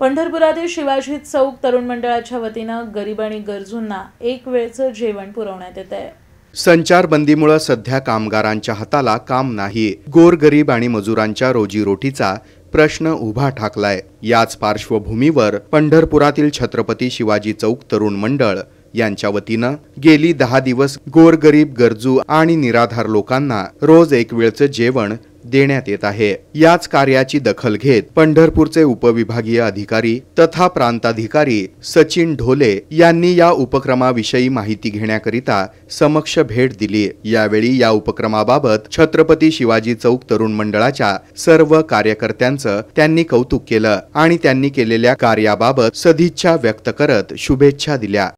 पंढरपुरातील शिवाजी चौक तरुण मंडळाच्या वतीनं गरीब आणि गरजूंना एक वेळचं जेवण पुरवण्यात येत आहे संचारबंदीमुळे सध्या कामगारांच्या हाताला काम नाही गोरगरीब आणि मजुरांच्या रोजीरोटीचा प्रश्न उभा ठाकलाय याच पार्श्वभूमीवर पंढरपुरातील छत्रपती शिवाजी चौक तरुण मंडळ यांच्या वतीनं गेली दहा दिवस गोरगरीब गरजू आणि निराधार लोकांना रोज एक वेळचं जेवण देण्यात येत आहे याच कार्याची दखल घेत पंढरपूरचे उपविभागीय अधिकारी तथा प्रांताधिकारी सचिन ढोले यांनी या उपक्रमाविषयी माहिती घेण्याकरिता समक्ष भेट दिली यावेळी या उपक्रमाबाबत छत्रपती शिवाजी चौक तरुण मंडळाच्या सर्व कार्यकर्त्यांचं त्यांनी कौतुक केलं आणि त्यांनी केलेल्या कार्याबाबत सदिच्छा व्यक्त करत शुभेच्छा दिल्या